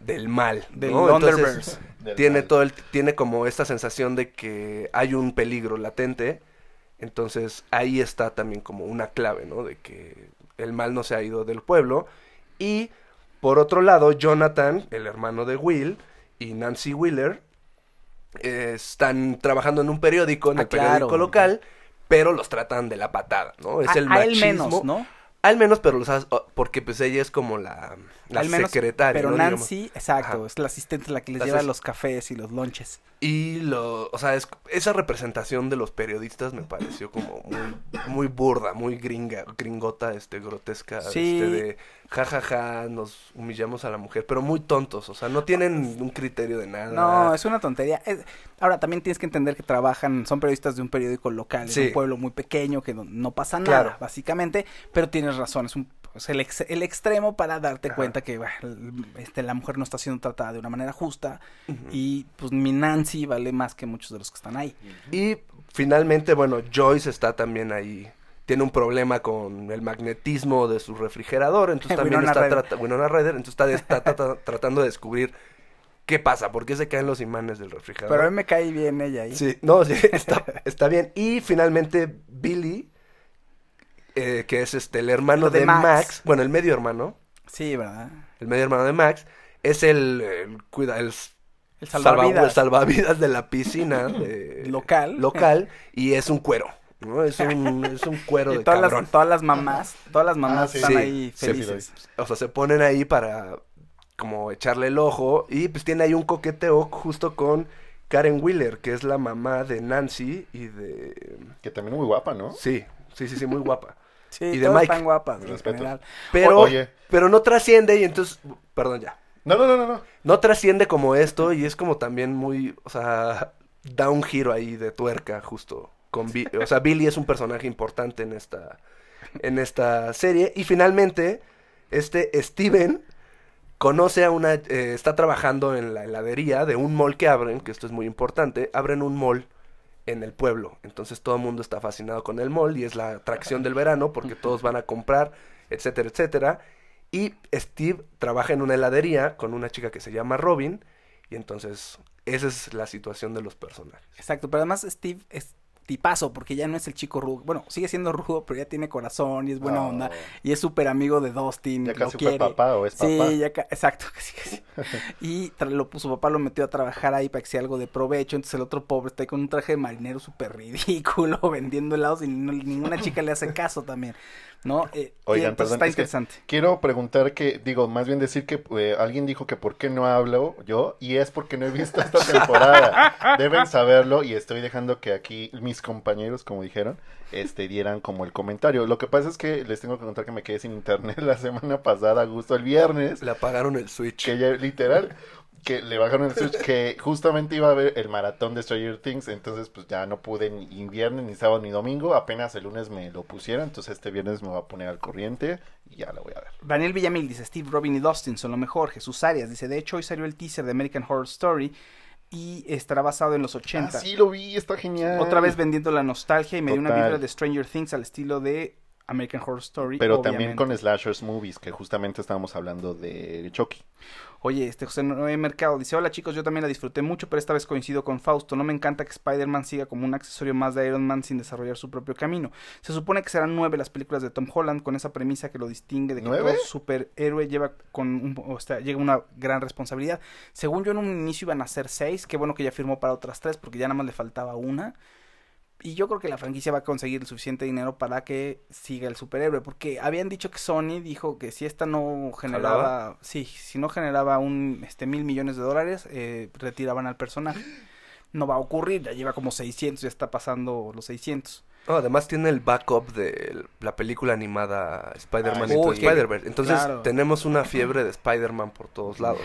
del mal, del ¿no? tiene todo el, tiene como esta sensación de que hay un peligro latente entonces ahí está también como una clave, ¿no? De que el mal no se ha ido del pueblo. Y por otro lado, Jonathan, el hermano de Will, y Nancy Wheeler eh, están trabajando en un periódico, en el ah, periódico local, pero los tratan de la patada, ¿no? Es el machismo. menos, ¿no? Al menos, pero los sabes, porque pues ella es como la, secretaria. Pero Nancy, exacto, es la asistente la que les lleva los cafés y los lonches. Y lo, o sea, esa representación de los periodistas me pareció como muy, burda, muy gringa, gringota, este, grotesca, este, de jajaja, ja, ja, nos humillamos a la mujer, pero muy tontos, o sea, no tienen un criterio de nada. No, es una tontería. Ahora, también tienes que entender que trabajan, son periodistas de un periódico local, de un pueblo muy pequeño que no, pasa nada, básicamente, pero tienes razón, es el, extremo para darte cuenta que este, la mujer no está siendo tratada de una manera justa y pues mi Nancy vale más que muchos de los que están ahí. Y finalmente, bueno, Joyce está también ahí tiene un problema con el magnetismo de su refrigerador, entonces también está, entonces está, tratando de descubrir qué pasa, por qué se caen los imanes del refrigerador. Pero a mí me cae bien ella ahí. Sí, no, está, está bien. Y finalmente Billy, eh, que es este el hermano de, Max. bueno, el medio hermano. Sí, ¿verdad? El medio hermano de Max, es el, cuida, el salvavidas. de la piscina local. local y es un cuero. Es un, cuero de todas cabrón. Las, todas las mamás, todas las ah, mamás están ahí felices. o sea, se ponen ahí para como echarle el ojo y pues tiene ahí un coqueteo justo con Karen Wheeler, que es la mamá de Nancy y de... Que también muy guapa, ¿no? Sí, sí, sí, sí, muy guapa. y de Mike. están guapas, en general. Pero, pero no trasciende y entonces, perdón ya. No, no, no, no, no. No trasciende como esto y es como también muy, o sea, da un giro ahí de tuerca justo o sea, Billy es un personaje importante en esta, en esta serie. Y finalmente, este Steven conoce a una... Eh, está trabajando en la heladería de un mall que abren, que esto es muy importante. Abren un mall en el pueblo. Entonces todo el mundo está fascinado con el mall y es la atracción del verano porque todos van a comprar, etcétera, etcétera. Y Steve trabaja en una heladería con una chica que se llama Robin y entonces esa es la situación de los personajes. Exacto, pero además Steve es tipazo, porque ya no es el chico rudo. Bueno, sigue siendo rudo, pero ya tiene corazón y es buena oh. onda. Y es súper amigo de Dustin. Ya casi quiere. papá o es papá. Sí, exacto, casi y lo, pues, su papá lo metió a trabajar ahí para que sea algo de provecho. Entonces el otro pobre está ahí con un traje de marinero súper ridículo, vendiendo helados y ninguna chica le hace caso también. ¿no? Eh, eh Oigan, perdón, interesante. quiero preguntar que, digo, más bien decir que eh, alguien dijo que por qué no hablo yo, y es porque no he visto esta temporada. Deben saberlo, y estoy dejando que aquí mis compañeros, como dijeron, este, dieran como el comentario. Lo que pasa es que les tengo que contar que me quedé sin internet la semana pasada, justo el viernes. Le apagaron el switch. Que ya, literal que le bajaron el Switch, que justamente iba a ver el maratón de Stranger Things, entonces pues ya no pude ni viernes, ni sábado, ni domingo, apenas el lunes me lo pusieron, entonces este viernes me va a poner al corriente y ya lo voy a ver. Daniel Villamil dice, Steve, Robin y Dustin son lo mejor, Jesús Arias dice, de hecho hoy salió el teaser de American Horror Story, y estará basado en los 80. Así ah, lo vi, está genial. Otra vez vendiendo la nostalgia y me dio una vibra de Stranger Things al estilo de American Horror Story. Pero también con slashers movies, que justamente estábamos hablando de Chucky. Oye, este José Noé Mercado dice, hola chicos, yo también la disfruté mucho, pero esta vez coincido con Fausto. No me encanta que Spider-Man siga como un accesorio más de Iron Man sin desarrollar su propio camino. Se supone que serán nueve las películas de Tom Holland con esa premisa que lo distingue de que todo superhéroe lleva con llega una gran responsabilidad. Según yo en un inicio iban a ser seis, qué bueno que ya firmó para otras tres porque ya nada más le faltaba una. Y yo creo que la franquicia va a conseguir el suficiente dinero para que siga el superhéroe. Porque habían dicho que Sony dijo que si esta no generaba. Sí, si no generaba un este mil millones de dólares, eh, retiraban al personaje. No va a ocurrir, ya lleva como 600, ya está pasando los 600 además tiene el backup de la película animada Spider-Man ah, y Spider-Verse. Entonces tenemos una fiebre de Spider-Man por todos lados.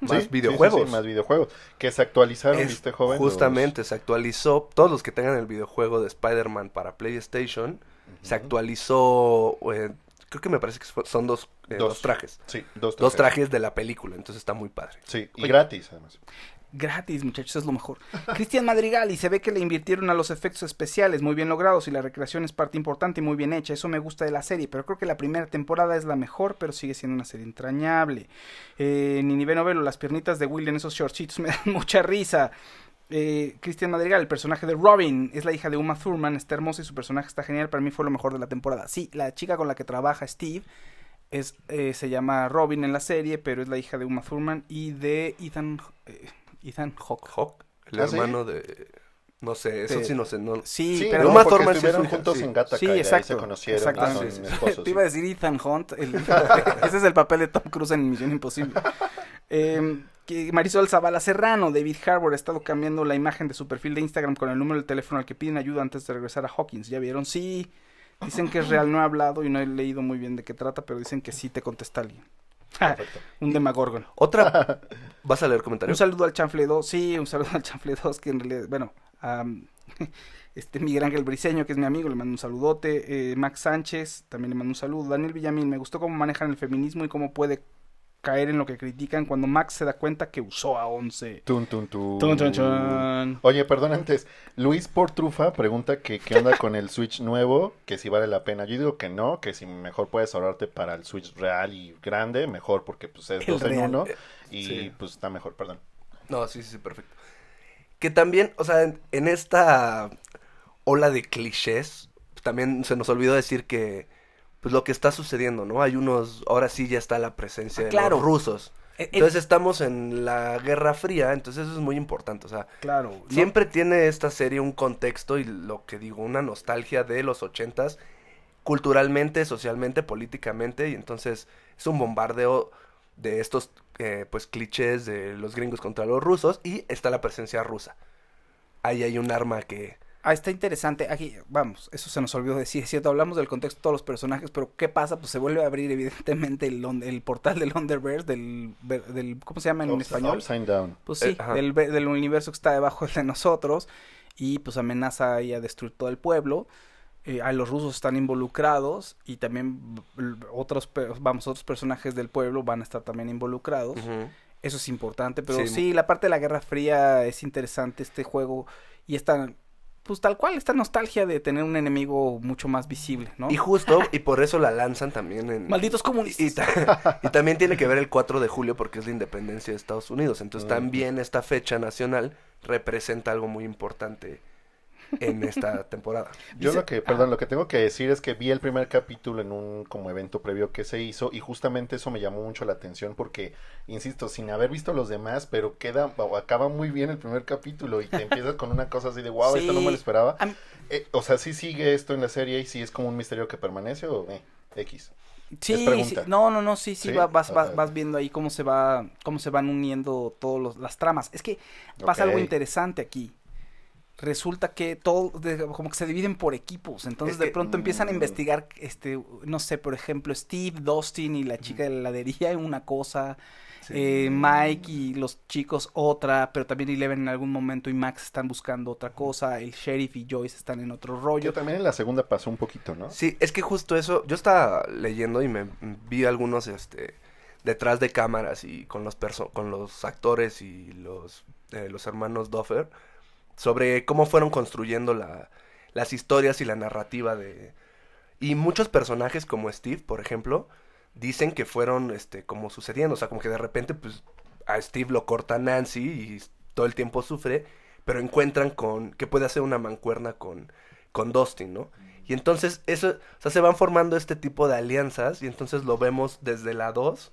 más videojuegos. más videojuegos. Que se actualizaron, este joven? Justamente, se actualizó. Todos los que tengan el videojuego de Spider-Man para PlayStation, se actualizó. Eh, creo que me parece que son eh, dos, dos. trajes. Sí, dos trajes. Dos trajes de la película, entonces está muy padre. Sí, y gratis además. Gratis, muchachos, es lo mejor. Cristian Madrigal, y se ve que le invirtieron a los efectos especiales, muy bien logrados, y la recreación es parte importante y muy bien hecha. Eso me gusta de la serie, pero creo que la primera temporada es la mejor, pero sigue siendo una serie entrañable. Eh, ni nivel novelo, las piernitas de Will en esos shortsitos me dan mucha risa. Eh, Cristian Madrigal, el personaje de Robin, es la hija de Uma Thurman, está hermosa y su personaje está genial. Para mí fue lo mejor de la temporada. Sí, la chica con la que trabaja Steve es, eh, se llama Robin en la serie, pero es la hija de Uma Thurman y de Ethan. Eh, Ethan Hawk, el ah, hermano de... No sé, eso sí no sé. Sí, pero no, juntos en Gataca se conocieron. Exactamente. Te iba a decir Ethan Hunt. ese es el papel de Tom Cruise en Misión Imposible. Em, Marisol Zavala Serrano, David Harbour, ha estado cambiando la imagen de su perfil de Instagram con el número de teléfono al que piden ayuda antes de regresar a Hawkins. ¿Ya vieron? Sí. Dicen que es real, no he hablado y no he leído muy bien de qué trata, pero dicen que sí te contesta alguien. un Demagorgon. Otra. ¿Vas a leer comentarios? Un saludo al Chanfle 2. Sí, un saludo al Chanfle 2, que en realidad. Bueno, este Miguel Ángel Briseño, que es mi amigo, le mando un saludote. Eh, Max Sánchez, también le mando un saludo. Daniel Villamil, me gustó cómo manejan el feminismo y cómo puede caer en lo que critican cuando Max se da cuenta que usó a 11. Tun, tun, tun. Oye, perdón antes. Luis Portrufa pregunta que qué onda con el Switch nuevo, que si vale la pena. Yo digo que no, que si mejor puedes ahorrarte para el Switch real y grande, mejor, porque pues es dos en uno y pues está mejor, perdón. No, sí, sí, sí, perfecto. Que también, o sea, en esta ola de clichés, también se nos olvidó decir que pues lo que está sucediendo, ¿no? Hay unos, ahora sí ya está la presencia ah, de los rusos. E-, e-, entonces estamos en la Guerra Fría, entonces eso es muy importante, o sea, claro, siempre tiene esta serie un contexto y lo que digo, una nostalgia de los ochentas, culturalmente, socialmente, políticamente, y entonces es un bombardeo de estos, eh, pues, clichés de los gringos contra los rusos y está la presencia rusa. Ahí hay un arma que Ah, está interesante. Aquí, vamos, eso se nos olvidó decir, es cierto, hablamos del contexto de todos los personajes, pero ¿qué pasa? Pues se vuelve a abrir, evidentemente, el, portal del Underverse, del, del, ¿Cómo se llama en oh, español? Upside down. Pues eh, sí, del, universo que está debajo de nosotros, y pues amenaza y a destruir todo el pueblo. Eh, los rusos están involucrados, y también otros, vamos, otros personajes del pueblo van a estar también involucrados. Eso es importante, pero sí. la parte de la Guerra Fría es interesante, este juego, y esta pues tal cual, esta nostalgia de tener un enemigo mucho más visible, ¿no? Y justo, y por eso la lanzan también en... Malditos comunistas. Y, también tiene que ver el 4 de julio porque es la independencia de Estados Unidos. Entonces ah, también esta fecha nacional representa algo muy importante en esta temporada. Yo lo que, ah. perdón, lo que tengo que decir es que vi el primer capítulo en un como evento previo que se hizo y justamente eso me llamó mucho la atención porque, insisto, sin haber visto los demás, pero queda, acaba muy bien el primer capítulo y te empiezas con una cosa así de, wow, esto no me lo esperaba. Eh, o sea, sí sigue esto en la serie y si es como un misterio que permanece o eh, X. Sí, no, no, no, sí, sí, Vas, vas, viendo ahí cómo se va, cómo se van uniendo todas las tramas. Es que pasa algo interesante aquí resulta que todo como que se dividen por equipos entonces de pronto empiezan a mm. investigar este no sé por ejemplo Steve Dustin y la chica de la heladería una cosa eh, Mike y los chicos otra pero también Eleven en algún momento y Max están buscando otra cosa el sheriff y Joyce están en otro rollo Yo también en la segunda pasó un poquito no sí es que justo eso yo estaba leyendo y me mm, vi algunos este detrás de cámaras y con los con los actores y los eh, los hermanos Duffer sobre cómo fueron construyendo la, las historias y la narrativa de... Y muchos personajes como Steve, por ejemplo, dicen que fueron este, como sucediendo, o sea, como que de repente pues, a Steve lo corta Nancy y todo el tiempo sufre, pero encuentran con que puede hacer una mancuerna con, con Dustin, ¿no? Y entonces eso, o sea, se van formando este tipo de alianzas y entonces lo vemos desde la 2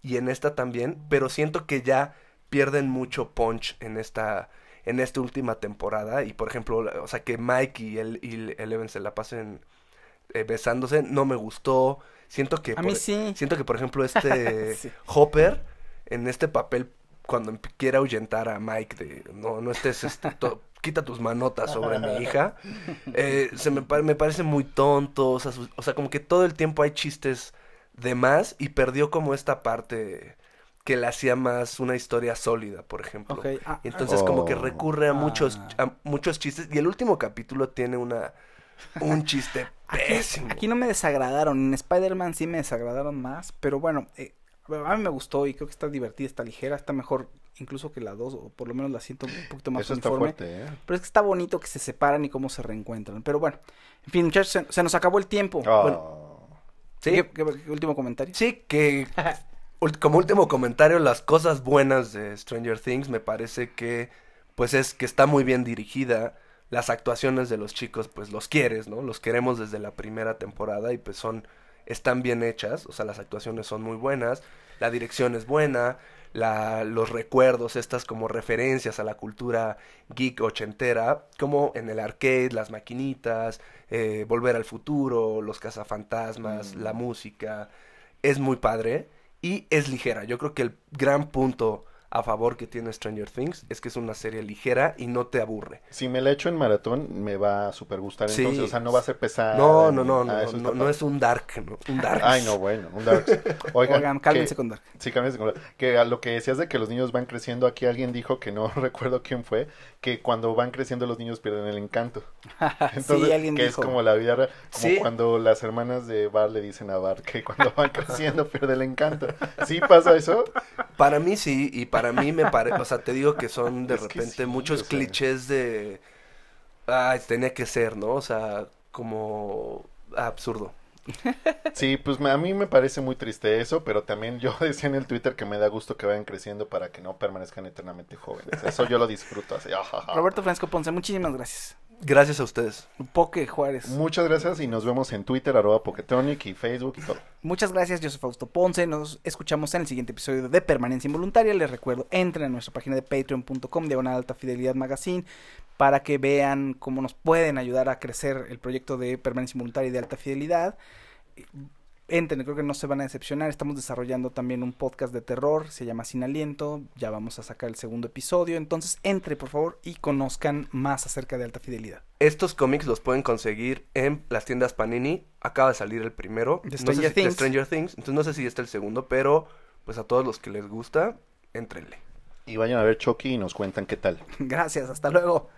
y en esta también, pero siento que ya pierden mucho punch en esta en esta última temporada. Y por ejemplo, o sea, que Mike y, él y Eleven se la pasen eh, besándose, no me gustó. Siento que. por, mí sí. Siento que, por ejemplo, este Hopper, en este papel, cuando quiere ahuyentar a Mike de no, no estés. Este, quita tus manotas sobre mi hija. Eh, se me, parece muy tonto. o sea, como que todo el tiempo hay chistes de más y perdió como esta parte que la hacía más una historia sólida, por ejemplo. Ah, ah. Entonces como que recurre a muchos ah. a muchos chistes y el último capítulo tiene una un chiste pésimo. Aquí, no me desagradaron, en Spider-Man sí me desagradaron más, pero eh, bueno, a mí me gustó y creo que está divertida, está ligera, está mejor incluso que la dos, o por lo menos la siento un poquito más Eso fuerte, ¿eh? Pero es que está bonito que se separan y cómo se reencuentran. Pero bueno, en fin, muchachos, se, nos acabó el tiempo. Bueno, ¿Sí? qué último comentario? Sí, que como último comentario, las cosas buenas de Stranger Things me parece que pues es que está muy bien dirigida. Las actuaciones de los chicos, pues los quieres, ¿no? Los queremos desde la primera temporada y pues son están bien hechas, o sea, las actuaciones son muy buenas, la dirección es buena, los recuerdos, estas como referencias a la cultura geek ochentera, como en el arcade, las maquinitas, eh, Volver al Futuro, los cazafantasmas, mm. la música, es muy padre y es ligera. Yo creo que el gran punto a favor que tiene Stranger Things es que es una serie ligera y no te aburre. Si me la echo en maratón, me va a super gustar entonces, o sea, no va a ser pesada. No, no, no, no, no, es un dark, un dark. Ay, no, bueno, un dark. Oigan, cálmense con dark. Sí, cálmense con dark. Que a lo que decías de que los niños van creciendo, aquí alguien dijo que no recuerdo quién fue, que cuando van creciendo los niños pierden el encanto. sí, alguien dijo que es como la vida como cuando las hermanas de Bar le dicen a Bar que cuando van creciendo pierde el encanto. ¿Sí pasa eso? Para mí sí y para para mí me parece, o sea, te digo que son de repente muchos clichés de, ay, tenía que ser, ¿no? O sea, como absurdo. Sí, pues a mí me parece muy triste eso, pero también yo decía en el Twitter que me da gusto que vayan creciendo para que no permanezcan eternamente jóvenes. Eso yo lo disfruto así. Roberto Francisco Ponce, muchísimas gracias. Gracias a ustedes. Poque Juárez. Muchas gracias y nos vemos en Twitter, arroba Poketronic y Facebook y todo. Muchas gracias, soy Fausto Ponce. Nos escuchamos en el siguiente episodio de Permanencia Involuntaria. Les recuerdo, entren a nuestra página de patreon.com de una alta fidelidad magazine para que vean cómo nos pueden ayudar a crecer el proyecto de Permanencia Involuntaria y de alta fidelidad entren, creo que no se van a decepcionar. Estamos desarrollando también un podcast de terror, se llama Sin Aliento, ya vamos a sacar el segundo episodio, entonces entre por favor y conozcan más acerca de Alta Fidelidad. Estos cómics los pueden conseguir en las tiendas Panini, acaba de salir el primero, Stranger, no sé si, Things. Stranger Things, entonces no sé si está el segundo, pero pues a todos los que les gusta, entrenle. Y vayan a ver Chucky y nos cuentan qué tal. Gracias, hasta luego.